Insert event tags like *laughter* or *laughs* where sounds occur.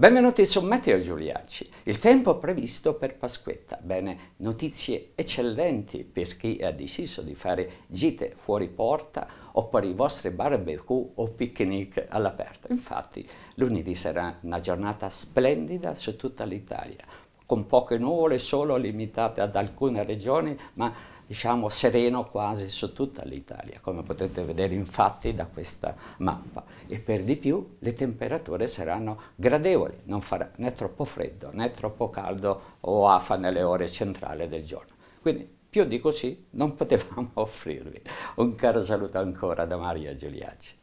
Benvenuti su Matteo Giuliacci. Il tempo previsto per Pasquetta. Bene, notizie eccellenti per chi ha deciso di fare gite fuori porta o per i vostri barbecue o picnic all'aperto. Infatti, lunedì sarà una giornata splendida su tutta l'Italia con poche nuvole solo limitate ad alcune regioni, ma diciamo sereno quasi su tutta l'Italia, come potete vedere infatti da questa mappa. E per di più le temperature saranno gradevoli, non farà né troppo freddo né troppo caldo o afa nelle ore centrali del giorno. Quindi più di così non potevamo *laughs* offrirvi. Un caro saluto ancora da Maria Giuliacci.